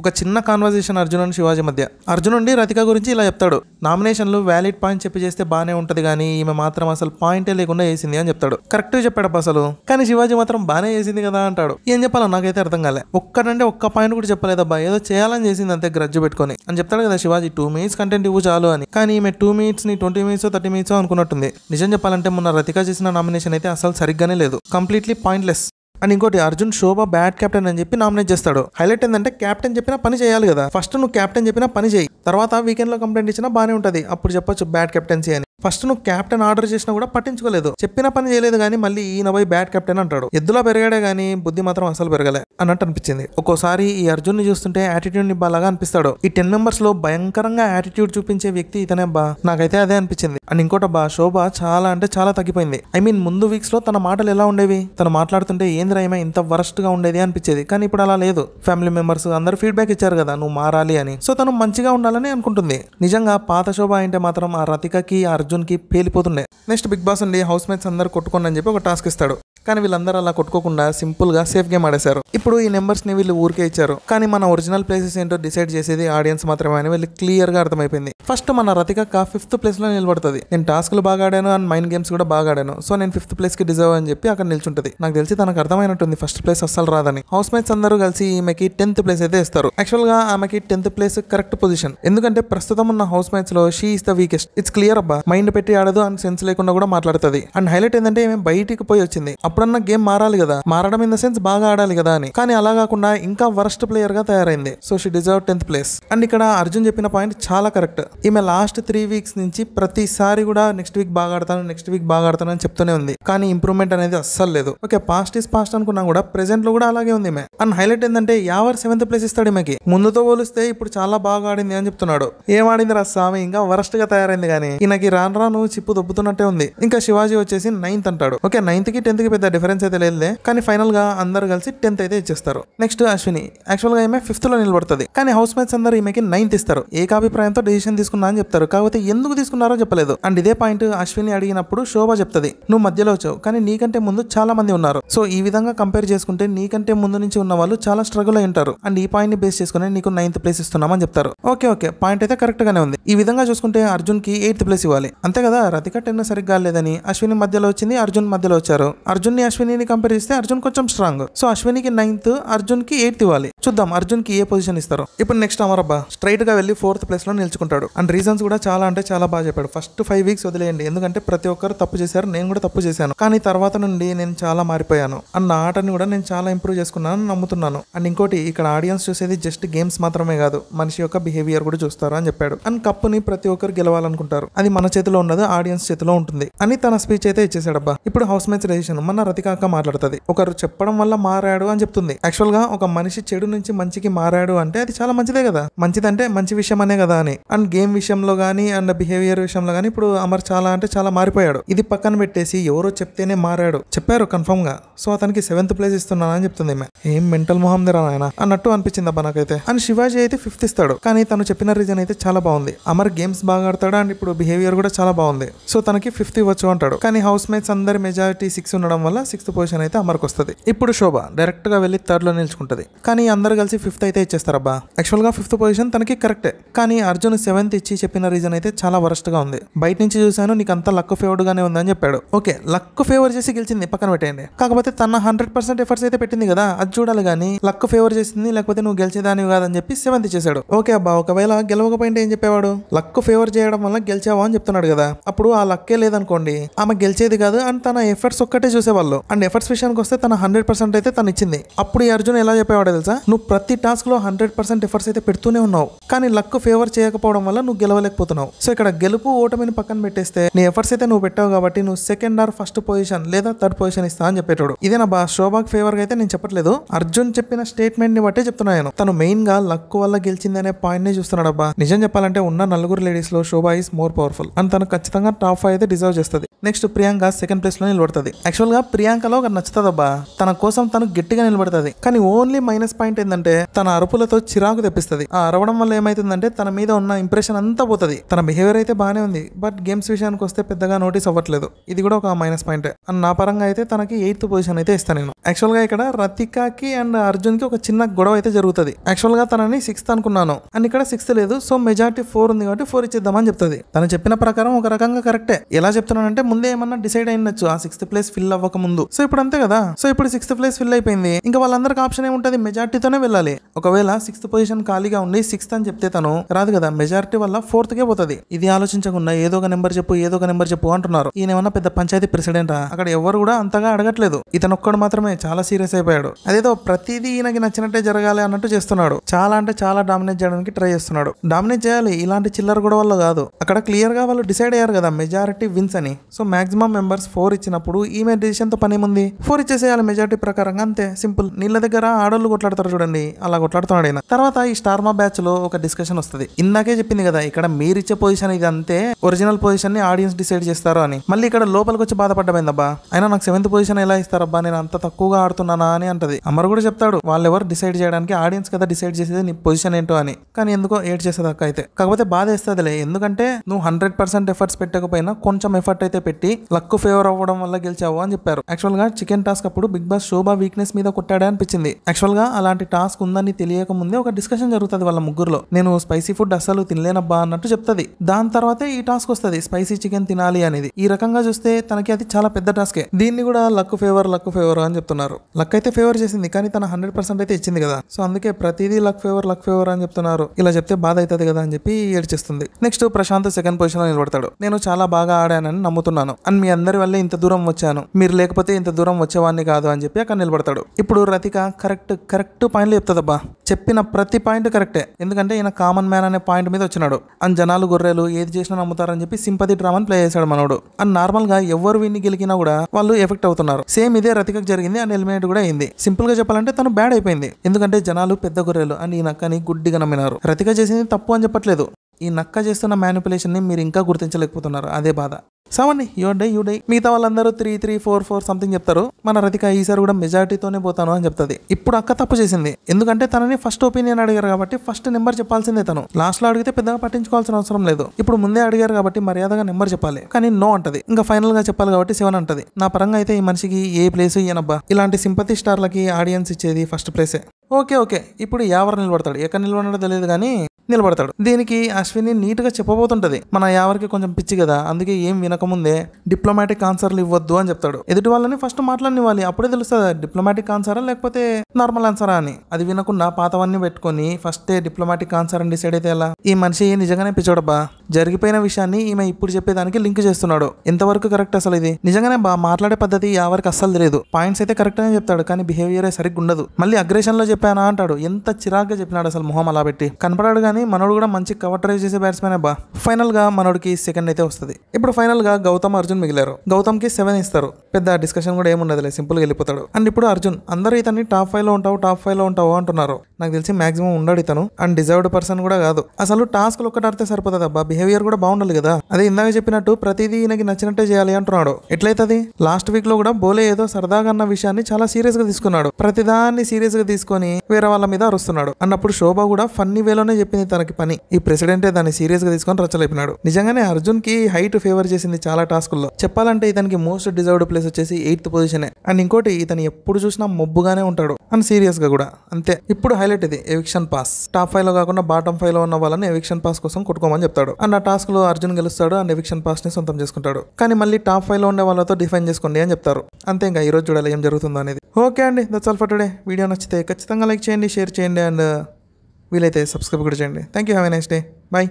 ఒక చిన్న conversation Arjun and Shivaji మధ్య అర్జున్ అండి రతిక గురించి ఇలా చెప్తాడు నామినేషన్లు వ్యాలిడ్ పాయింట్ చెప్పి చేస్తే బాగానే ఉంటుంది కానీ ఈమె మాత్రం అసలు పాయింటే లేకుండా వేసింది అని చెప్తాడు కరెక్ట్ చెప్పాడు అసలు కానీ శివాజీ మాత్రం బాగానే చేసింది కదా అంటాడు ఏం చెప్పాలో నాకైతే అర్థం కాలే ఒక్కటంటే ఒక్క పాయింట్ కూడా చెప్పలేదబ్బా ఏదో చేయాలని చేసింది అంతే గ్రజ్జు పెట్టుకొని అని చెప్తాడు కదా శివాజీ టూ మినిట్స్ కంటెంట్ ఇవ్వు చాలు అని కానీ ఈమె టూ మినిట్స్ ని ట్వంటీ మినిట్స్ థర్టీ మినిట్స్ అనుకున్నట్టుంది నిజం చెప్పాలంటే మొన్న రతిక చేసిన నామినేషన్ అయితే అసలు సరిగ్గానే లేదు కంప్లీట్లీ పాయింట్లెస్ అండ్ ఇంకోటి అర్జున్ శోభ బ్యాడ్ కెప్టెన్ అని చెప్పి నామినేట్ చేస్తాడు హైలైట్ ఏంటంటే కెప్టెన్ చెప్పిన పని చేయాలి కదా ఫస్ట్ నువ్వు కెప్టెన్ చెప్పిన పని చేయి తర్వాత వీకెండ్ లో కంప్లైంట్ ఇచ్చినా బానే ఉంటుంది అప్పుడు చెప్పొచ్చు బ్యాడ్ కెప్టెన్సీ అని ఫస్ట్ నువ్వు కెప్టెన్ ఆర్డర్ చేసినా కూడా పట్టించుకోలేదు చెప్పిన పని చేయలేదు కానీ మళ్ళీ ఈయన పోయి బ్యాట్ కెప్టెన్ అంటాడు ఎద్దులా పెరిగాడే కానీ బుద్ధి మాత్రం అసలు పెరగలే అన్నట్టు అనిపించింది ఒక్కోసారి ఈ అర్జున్ ని చూస్తుంటే యాటిట్యూడ్ ని బాగా అనిపిస్తాడు ఈ టెన్ మెంబర్స్ లో భయంకరంగా యాటిట్యూడ్ చూపించే వ్యక్తి ఇతనే బా నాకైతే అదే అనిపించింది అండ్ ఇంకోట బా శోభ చాలా అంటే చాలా తగ్గిపోయింది ఐ మీన్ ముందు వీక్స్ లో తన మాటలు ఎలా ఉండేవి తను మాట్లాడుతుంటే ఏందిరా ఏమైనా ఇంత వరస్ట్ గా ఉండేది అనిపించేది కానీ ఇప్పుడు అలా లేదు ఫ్యామిలీ మెంబర్స్ అందరూ ఫీడ్బ్యాక్ ఇచ్చారు కదా నువ్వు మారాలి అని సో తను మంచిగా ఉండాలని అనుకుంటుంది నిజంగా పాత శోభ అంటే మాత్రం ఆ రతికకి అర్జున్ అర్జున్కి పేలిపోతుండే నెక్స్ట్ బిగ్ బాస్ నుండి హౌస్ మేట్స్ అందరు కొట్టుకోండి అని చెప్పి ఒక టాస్క్ ఇస్తాడు కానీ వీళ్ళందరూ అలా కొట్టుకోకుండా సింపుల్ గా సేఫ్ గేమ్ ఆడేశారు ఇప్పుడు ఈ నెంబర్స్ ని వీళ్ళు ఊరికే ఇచ్చారు కానీ మన ఒరిజినల్ ప్లేసెస్ ఏంటో డిసైడ్ చేసేది ఆడియన్స్ మాత్రమే అని వీళ్ళు గా అర్థమైపోయింది ఫస్ట్ మన రతికక్క ఫిఫ్త్ ప్లేస్ లో నిలబడుతుంది నేను టాస్క్లు బాగా ఆడాను అండ్ మైండ్ గేమ్స్ కూడా బాగా ఆడాను సో నేను ఫిఫ్త్ ప్లేస్ కి డిజర్వ్ అని చెప్పి అక్కడ నిల్చుంటుంది నాకు తెలిసి తనకు అర్థమైనట్టుంది ఫస్ట్ ప్లేస్ అస్సలు రాదని హౌస్ మేట్స్ అందరూ కలిసి ఈమెకి టెన్త్ ప్లేస్ అయితే ఇస్తారు యాక్చువల్ గా ఆమెకి టెన్త్ ప్లేస్ కరెక్ట్ పొజిషన్ ఎందుకంటే ప్రస్తుతం ఉన్న హౌస్ మేట్స్ లో she is the weakest it's clear అబ్బా మైండ్ పెట్టి ఆడదు అండ్ సెన్స్ లేకుండా కూడా మాట్లాడుతుంది అండ్ హైలైట్ ఏంటంటే ఈమె బయటికి పోయి వచ్చింది అప్పుడన్నా గేమ్ మారాలి కదా మారడం ఇన్ ద సెన్స్ బాగా ఆడాలి కదా అని కానీ అలా కాకుండా ఇంకా వరస్ట్ ప్లేయర్ గా తయారైంది so she deserve tenth place and ఇక్కడ అర్జున్ చెప్పిన పాయింట్ చాలా కరెక్ట్ ఈమె లాస్ట్ త్రీ వీక్స్ నుంచి ప్రతిసారి కూడా నెక్స్ట్ వీక్ బాగా ఆడతాను నెక్స్ట్ వీక్ బాగా ఆడతాను అని చెప్తూనే ఉంది కానీ ఇంప్రూవ్మెంట్ అనేది అస్సలు లేదు ఓకే పాస్ట్ ఈస్ పాస్ట్ అనుకున్నా కూడా ప్రెసెంట్ లో కూడా అలాగే ఉంది ఈమె అండ్ హైలైట్ ఏంటంటే యావర్ సెవెంత్ ప్లేస్ ఇస్తాడు ఈమెకి ముందుతో పోలిస్తే ఇప్పుడు చాలా బాగా ఆడింది అని చెప్తున్నాడు ఏం ఆడింది రా స్వామి ఇంకా వరస్ట్ గా తయారైంది కానీ ఈయనకి రాను రాను చిప్పు దొబ్బుతున్నట్టే ఉంది ఇంకా శివాజీ వచ్చేసి నైన్త్ అంటాడు ఓకే నైన్త్ కి టెన్త్ కి పెద్ద డిఫరెన్స్ అయితే లేదులే కానీ ఫైనల్ గా అందరు కలిసి టెన్త్ అయితే ఇచ్చేస్తారు నెక్స్ట్ అశ్విని యాక్చువల్ గా ఈమె ఫిఫ్త్ లో నిలబడుతుంది కానీ హౌస్ మేట్స్ అందరు ఈమెకి నైన్త్ ఇస్తారు ఏకాభిప్రాయంతో డిసిషన్ తీసుకున్నా అని చెప్తారు కాకపోతే ఎందుకు తీసుకున్నారో చెప్పలేదు అండ్ ఇదే పాయింట్ అశ్విని అడిగినప్పుడు శోభ చెప్తుంది నువ్వు మధ్యలో వచ్చావు కానీ నీకంటే ముందు చాలా మంది ఉన్నారు సో ఈ విధంగా కంపేర్ చేసుకుంటే నీకంటే ముందు నుంచి ఉన్న వాళ్ళు చాలా స్ట్రగుల్ అయి ఉంటారు అండ్ ఈ పాయింట్ ని బేస్ చేసుకుని నీకు నైన్త్ ప్లేస్ ఇస్తున్నామని చెప్తారు ఓకే ఓకే పాయింట్ అయితే కరెక్ట్ గానే ఉంది ఈ విధంగా చూసుకుంటే అర్జున్ కి ఎయిత్ ప్లేస్ ఇవ్వాలి అంతే కదా రతిక టెన్ సరిగ్గా లేదని అశ్విని మధ్యలో వచ్చింది అర్జున్ మధ్యలో వచ్చారు అర్జున్ అర్జున్ని అశ్విని కంపేర్ చేస్తే అర్జున్ కొంచెం స్ట్రాంగ్ సో కి నైన్త్ అర్జున్ కి ఎయిత్ ఇవ్వాలి చూద్దాం అర్జున్ కి ఏ పొజిషన్ ఇస్తారు ఇప్పుడు నెక్స్ట్ అమరబ్బా స్ట్రైట్ గా వెళ్ళి ఫోర్త్ ప్లేస్ లో నిల్చుకుంటాడు అండ్ రీజన్స్ కూడా చాలా అంటే చాలా బాగా చెప్పాడు ఫస్ట్ ఫైవ్ వీక్స్ వదిలేయండి ఎందుకంటే ప్రతి ఒక్కరు తప్పు చేశారు నేను కూడా తప్పు చేశాను కానీ తర్వాత నుండి నేను చాలా మారిపోయాను అండ్ నా ఆటని కూడా నేను చాలా ఇంప్రూవ్ చేసుకున్నాను నమ్ముతున్నాను అండ్ ఇంకోటి ఇక్కడ ఆడియన్స్ చూసేది జస్ట్ గేమ్స్ మాత్రమే కాదు మనిషి యొక్క బిహేవియర్ కూడా చూస్తారు అని చెప్పాడు అండ్ కప్పుని ప్రతి ఒక్కరు గెలవాలనుకుంటారు అది మన చేతిలో ఉన్నది ఆడియన్స్ చేతిలో ఉంటుంది అని తన స్పీచ్ అయితే ఇచ్చేసాడబ్బా ఇప్పుడు హౌస్ మేట్స్ రేషన్ మన ఉన్న రతికాక మాట్లాడుతుంది ఒకరు చెప్పడం వల్ల మారాడు అని చెప్తుంది యాక్చువల్ గా ఒక మనిషి చెడు నుంచి మంచికి మారాడు అంటే అది చాలా మంచిదే కదా మంచిదంటే మంచి విషయం అనే కదా అని అండ్ గేమ్ విషయంలో గానీ అండ్ బిహేవియర్ విషయంలో కానీ ఇప్పుడు అమర్ చాలా అంటే చాలా మారిపోయాడు ఇది పక్కన పెట్టేసి ఎవరో చెప్తేనే మారాడు చెప్పారు కన్ఫర్మ్ గా సో అతనికి సెవెంత్ ప్లేస్ ఇస్తున్నాను అని చెప్తుంది ఏం మెంటల్ మొహం దిరా ఆయన అన్నట్టు అనిపించింది అబ్బా నాకైతే అండ్ శివాజీ అయితే ఫిఫ్త్ ఇస్తాడు కానీ తను చెప్పిన రీజన్ అయితే చాలా బాగుంది అమర్ గేమ్స్ బాగా ఆడతాడు అండ్ ఇప్పుడు బిహేవియర్ కూడా చాలా బాగుంది సో తనకి ఫిఫ్త్ ఇవ్వచ్చు అంటాడు కానీ హౌస్ మేట్స్ అందరి మెజారిటీ సిక్స్ ఉండడం వల్ల వల్ల సిక్స్త్ పొజిషన్ అయితే అమర్కి వస్తుంది ఇప్పుడు శోభ డైరెక్ట్ గా వెళ్ళి లో నిల్చుకుంటది కానీ అందరు కలిసి ఫిఫ్త్ అయితే ఇచ్చేస్తారబ్బా గా ఫిఫ్త్ పొజిషన్ తనకి కరెక్టే కానీ అర్జున్ సెవెంత్ ఇచ్చి చెప్పిన రీజన్ అయితే చాలా వరస్ట్ గా ఉంది బయట నుంచి చూశాను నీకు అంతా లక్ ఫేవర్డ్గానే ఉందని చెప్పాడు ఓకే లక్ ఫేవర్ చేసి గెలిచింది పక్కన పెట్టేయండి కాకపోతే తన హండ్రెడ్ పర్సెంట్ ఎఫర్ట్స్ అయితే పెట్టింది కదా అది చూడాలి కానీ లక్ ఫేవర్ చేసింది లేకపోతే నువ్వు గెలిచేదానివి కాదని చెప్పి సెవెంత్ చేశాడు ఓకే అబ్బా ఒకవేళ గెలవకపోయింది ఏం చెప్పేవాడు లక్ ఫేవర్ చేయడం వల్ల గెలిచావా అని చెప్తున్నాడు కదా అప్పుడు ఆ లక్కే లేదనుకోండి ఆమె గెలిచేది కాదు అండ్ తన ఎఫర్ట్స్ ఒక్కటే చూసేవాడు వాళ్ళు అండ్ ఎఫర్ట్స్ విషయానికి వస్తే తన హండ్రెడ్ పర్సెంట్ అయితే తను ఇచ్చింది అప్పుడు ఈ అర్జున్ ఎలా చెప్పేవాడు తెలుసా నువ్వు ప్రతి టాస్క్ లో హండ్రెడ్ పర్సెంట్ ఎఫర్ట్స్ అయితే పెడుతూనే ఉన్నావు కానీ లక్ ఫేవర్ చేయకపోవడం వల్ల నువ్వు గెలవలేకపోతున్నావు సో ఇక్కడ గెలుపు ఓటమిని పక్కన పెట్టేస్తే నీ ఎఫర్ట్స్ అయితే నువ్వు పెట్టావు కాబట్టి నువ్వు సెకండ్ ఆర్ ఫస్ట్ పొజిషన్ లేదా థర్డ్ పొజిషన్ ఇస్తా అని చెప్పేటాడు ఇదే నా బా ఫేవర్ అయితే నేను చెప్పట్లేదు అర్జున్ చెప్పిన స్టేట్మెంట్ ని బట్టే చెప్తున్నాను తను మెయిన్ గా లక్ వల్ల గెలిచిందనే పాయింట్ ని చూస్తున్నాడు అబ్బా నిజం చెప్పాలంటే ఉన్న నలుగురు లేడీస్ లో శోభా ఇస్ మోర్ పవర్ఫుల్ అని తను ఖచ్చితంగా టాప్ ఫైవ్ అయితే డిజర్వ్ చేస్తుంది నెక్స్ట్ ప్రియాంక సెకండ్ ప్లేస్ లో నిలబడుతుంది యాక్చువల్ గా ప్రియాంకలో ఒక నచ్చుతుందబ్బా తన కోసం తను గట్టిగా నిలబడుతుంది కానీ ఓన్లీ మైనస్ పాయింట్ ఏంటంటే తన అరుపులతో చిరాకు తెప్పిస్తుంది ఆ అరవడం వల్ల ఏమైతుందంటే తన మీద ఉన్న ఇంప్రెషన్ అంతా పోతుంది తన బిహేవియర్ అయితే బాగానే ఉంది బట్ గేమ్స్ విషయానికి వస్తే పెద్దగా నోటీస్ అవ్వట్లేదు ఇది కూడా ఒక మైనస్ పాయింట్ అండ్ నా పరంగా అయితే తనకి ఎయిత్ పొజిషన్ అయితే ఇస్తాను నేను యాక్చువల్ గా ఇక్కడ రతికాకి అండ్ అర్జున్ కి ఒక చిన్న గొడవ అయితే జరుగుతుంది యాక్చువల్ గా తనని సిక్స్త్ అనుకున్నాను అండ్ ఇక్కడ సిక్స్త్ లేదు సో మెజార్టీ ఫోర్ ఉంది కాబట్టి ఫోర్ ఇచ్చేద్దామని చెప్తుంది తను చెప్పిన ప్రకారం ఒక రకంగా కరెక్టే ఎలా చెప్తున్నానంటే ముందే ఏమన్నా డిసైడ్ అయినచ్చు ఆ సిక్స్త్ ప్లేస్ ఫిల్ అవ్వక అవ్వక ముందు సో ఇప్పుడు అంతే కదా సో ఇప్పుడు సిక్స్త్ ప్లేస్ ఫిల్ అయిపోయింది ఇంకా వాళ్ళందరికి ఆప్షన్ ఏముంటది మెజార్టీతోనే వెళ్ళాలి ఒకవేళ సిక్స్త్ పొజిషన్ ఖాళీగా ఉండి సిక్స్త్ అని చెప్తే తను రాదు కదా మెజార్టీ వల్ల ఫోర్త్ కే పోతుంది ఇది ఆలోచించకుండా ఏదో ఒక నెంబర్ చెప్పు ఏదో ఒక నెంబర్ చెప్పు అంటున్నారు ఈయన ఏమన్నా పెద్ద పంచాయతీ ప్రెసిడెంట్ అక్కడ ఎవరు కూడా అంతగా అడగట్లేదు ఇతను ఒక్కడు మాత్రమే చాలా సీరియస్ అయిపోయాడు అదేదో ప్రతిదీ ఈయనకి నచ్చినట్టే జరగాలి అన్నట్టు చేస్తున్నాడు చాలా అంటే చాలా డామినేట్ చేయడానికి ట్రై చేస్తున్నాడు డామినేట్ చేయాలి ఇలాంటి చిల్లర కూడా వల్ల కాదు అక్కడ క్లియర్ గా వాళ్ళు డిసైడ్ అయ్యారు కదా మెజారిటీ విన్స్ అని సో మాక్సిమం మెంబర్స్ ఫోర్ ఇచ్చినప్పుడు ఈమె డిసిషన్ ఎంత పని ఏముంది ఫోర్ ఇచ్చేసేయాలి మెజార్టీ ప్రకారం అంతే సింపుల్ నీళ్ళ దగ్గర ఆడోళ్ళు కొట్లాడతారు చూడండి అలా కొట్లాడుతున్నాడు ఆయన తర్వాత ఈ స్టార్ మా బ్యాచ్ లో ఒక డిస్కషన్ వస్తుంది ఇందాకే చెప్పింది కదా ఇక్కడ మీరిచ్చే పొజిషన్ ఇది అంతే ఒరిజినల్ పొజిషన్ ని ఆడియన్స్ డిసైడ్ చేస్తారు అని మళ్ళీ ఇక్కడ లోపలికి వచ్చి బాధపడ్డమైందబ్బా అయినా నాకు సెవెంత్ పొజిషన్ ఎలా ఇస్తారబ్బా నేను అంత తక్కువగా ఆడుతున్నానా అని అంటది అమర్ కూడా చెప్తాడు ఎవరు డిసైడ్ చేయడానికి ఆడియన్స్ కదా డిసైడ్ చేసేది నీ పొజిషన్ ఏంటో అని కానీ ఎందుకో ఏడ్ చేసేది అక్క అయితే కాకపోతే బాధ వేస్తుందిలే ఎందుకంటే నువ్వు హండ్రెడ్ పర్సెంట్ ఎఫర్ట్స్ పెట్టకపోయినా కొంచెం ఎఫర్ట్ అయితే పెట్టి లక్ ఫేవర్ అవ్వడం వల్ల గెలిచావు అని చెప్పారు కొట్టారు యాక్చువల్ గా చికెన్ టాస్క్ అప్పుడు బిగ్ బాస్ శోభ వీక్నెస్ మీద కొట్టాడే అనిపించింది యాక్చువల్ గా అలాంటి టాస్క్ ఉందని తెలియక ముందే ఒక డిస్కషన్ జరుగుతుంది వాళ్ళ ముగ్గురులో నేను స్పైసీ ఫుడ్ అస్సలు తినలేనబ్బా అన్నట్టు చెప్తుంది దాని తర్వాతే ఈ టాస్క్ వస్తుంది స్పైసీ చికెన్ తినాలి అనేది ఈ రకంగా చూస్తే తనకి అది చాలా పెద్ద టాస్కే దీన్ని కూడా లక్ ఫేవర్ లక్ ఫేవర్ అని చెప్తున్నారు లక్ అయితే ఫేవర్ చేసింది కానీ తన హండ్రెడ్ పర్సెంట్ అయితే ఇచ్చింది కదా సో అందుకే ప్రతిదీ లక్ ఫేవర్ లక్ ఫేవర్ అని చెప్తున్నారు ఇలా చెప్తే బాధ అవుతుంది కదా అని చెప్పి ఏడ్చేస్తుంది నెక్స్ట్ ప్రశాంత్ సెకండ్ పొజిషన్ లో నిలబడతాడు నేను చాలా బాగా ఆడానని నమ్ముతున్నాను అండ్ మీ అందరి వల్లే ఇంత దూరం వచ్చాను మీరు లేకపోతే ఇంత దూరం వచ్చేవాడిని కాదు అని చెప్పి అక్కడ నిలబడతాడు ఇప్పుడు రతిక కరెక్ట్ కరెక్ట్ పాయింట్లు చెప్తుందబ్బా చెప్పిన ప్రతి పాయింట్ కరెక్టే ఎందుకంటే ఈయన కామన్ మ్యాన్ అనే పాయింట్ మీద వచ్చినాడు అని జనాలు గొర్రెలు ఏది చేసినా నమ్ముతారని చెప్పి సింపతి డ్రామాని ప్లే చేశాడు మనోడు అండ్ నార్మల్ గా ఎవరు విన్ని గెలికినా కూడా వాళ్ళు ఎఫెక్ట్ అవుతున్నారు సేమ్ ఇదే రతికకు జరిగింది అండ్ ఎలిమినేట్ కూడా అయింది సింపుల్ గా చెప్పాలంటే తను బ్యాడ్ అయిపోయింది ఎందుకంటే జనాలు పెద్ద గొర్రెలు అని ఈ నక్కని గుడ్డిగా నమ్మినారు రతిక చేసింది తప్పు అని చెప్పట్లేదు ఈ నక్క చేస్తున్న మ్యానిపులేషన్ని మీరు ఇంకా గుర్తించలేకపోతున్నారు అదే బాధ సావండి యూ డై మిగతా వాళ్ళందరూ three three four four something చెప్తారు మన రతిక ఈసారి కూడా మెజార్టీతోనే పోతాను అని చెప్తుంది ఇప్పుడు అక్క తప్పు చేసింది ఎందుకంటే తనని ఫస్ట్ ఒపీనియన్ అడిగారు కాబట్టి ఫస్ట్ నెంబర్ చెప్పాల్సిందే తను లాస్ట్ లో అడిగితే పెద్దగా పట్టించుకోవాల్సిన అవసరం లేదు ఇప్పుడు ముందే అడిగారు కాబట్టి మర్యాదగా నెంబర్ చెప్పాలి కానీ నో అంటది ఇంకా ఫైనల్ గా చెప్పాలి కాబట్టి సెవెన్ అంటది నా పరంగా అయితే ఈ మనిషికి ఏ ప్లేస్ ఇయ్యనబ్బా ఇలాంటి సింపతి స్టార్లకి ఆడియన్స్ ఇచ్చేది ఫస్ట్ ప్లేసే ఓకే ఓకే ఇప్పుడు ఎవరు నిలబడతాడు ఎక్కడ నిలబడో తెలియదు కానీ నిలబడతాడు దీనికి అశ్విని నీట్గా చెప్పబోతుంటది మన యావరికి కొంచెం పిచ్చి కదా అందుకే ఏం వినకముందే డిప్లొమాటిక్ ఆన్సర్లు ఇవ్వద్దు అని చెప్తాడు ఎదుటి వాళ్ళని ఫస్ట్ మాట్లాడినివ్వాలి అప్పుడే తెలుస్తుంది డిప్లొమాటిక్ ఆన్సరా లేకపోతే నార్మల్ ఆన్సరా అని అది వినకుండా పాతవన్నీ పెట్టుకొని ఫస్ట్ డిప్లొమాటిక్ ఆన్సర్ అని డిసైడ్ అయితే ఎలా ఈ మనిషి నిజంగానే పిచ్చోడబ్బా జరిగిపోయిన విషయాన్ని ఈమె ఇప్పుడు చెప్పేదానికి లింక్ చేస్తున్నాడు ఇంతవరకు కరెక్ట్ అసలు ఇది నిజంగానే బా మాట్లాడే పద్ధతి ఎవరికి అస్సలు తెలియదు పాయింట్స్ అయితే కరెక్ట్ అని చెప్తాడు కానీ బిహేవియరే సరిగ్గా ఉండదు మళ్ళీ అగ్రేషన్ లో చెప్పానా అంటాడు ఎంత చిరాగ్గా చెప్పినాడు అసలు మొహం అలా పెట్టి కనపడాడు కానీ మనోడు కూడా మంచి కవర్ డ్రైవ్ చేసే బ్యాట్స్మెన్ అబ్బా గా మనోడికి సెకండ్ అయితే వస్తుంది ఇప్పుడు ఫైనల్ గా గౌతమ్ అర్జున్ మిగిలారు కి సెవెన్ ఇస్తారు పెద్ద డిస్కషన్ కూడా సింపుల్ గా వెళ్ళిపోతాడు అండ్ ఇప్పుడు అర్జున్ అందరూ ఇతన్ని టాప్ లో ఉంటావు టాప్ లో ఉంటావు అంటున్నారు నాకు తెలిసి మాక్సిమం ఉండడు ఇతను అండ్ డిజర్వ్డ్ పర్సన్ కూడా కాదు అసలు టాస్క్ ఒక్కటి ఆడితే సరిపోతుంది అబ్బా బిహేవియర్ కూడా బాగుండాలి కదా అదే ఇందాక చెప్పినట్టు ప్రతిదీ ఈయనకి నచ్చినట్టే చేయాలి అంటున్నాడు ఎట్లయితుంది లాస్ట్ వీక్ లో కూడా బోలే ఏదో సరదాగా అన్న విషయాన్ని చాలా సీరియస్ గా తీసుకున్నాడు ప్రతిదాన్ని సీరియస్ గా తీసుకొని వేరే వాళ్ళ మీద అరుస్తున్నాడు అన్నప్పుడు శోభ కూడా ఫన్నీ వేలోనే చెప్పింది చేసింది తనకి పని ఈ ప్రెసిడెంటే దాన్ని సీరియస్ గా తీసుకొని రచ్చలేపినాడు నిజంగానే అర్జున్ కి హైట్ ఫేవర్ చేసింది చాలా లో చెప్పాలంటే ఇతనికి మోస్ట్ డిజర్వ్డ్ ప్లేస్ వచ్చేసి ఎయిత్ పొజిషన్ అండ్ ఇంకోటి ఇతను ఎప్పుడు చూసినా మొబ్బుగానే ఉంటాడు అండ్ సీరియస్ గా కూడా అంతే ఇప్పుడు హైలైట్ ఇది ఎవిక్షన్ పాస్ టాప్ ఫైవ్ లో కాకుండా బాటం ఫైవ్ లో ఉన్న వాళ్ళని ఎవిక్షన్ పాస్ కోసం కొట్టుకోమని చెప్తాడు అండ్ ఆ టాస్క్ లో అర్జున్ గెలుస్తాడు అండ్ ఎవిక్షన్ పాస్ ని సొంతం చేసుకుంటాడు కానీ మళ్ళీ టాప్ ఫైవ్ లో ఉండే వాళ్ళతో డిఫైన్ చేసుకోండి అని చెప్తారు అంతే ఇంకా ఈ రోజు చూడాలి ఏం జరుగుతుందో అనేది ఓకే అండి that's all for today video నచ్చితే ఖచ్చితంగా లైక్ చేయండి షేర్ చేయండి అండ్ వీలైతే సబ్స్క్రైబ్ కూడా చేయండి thank you have a nice day bye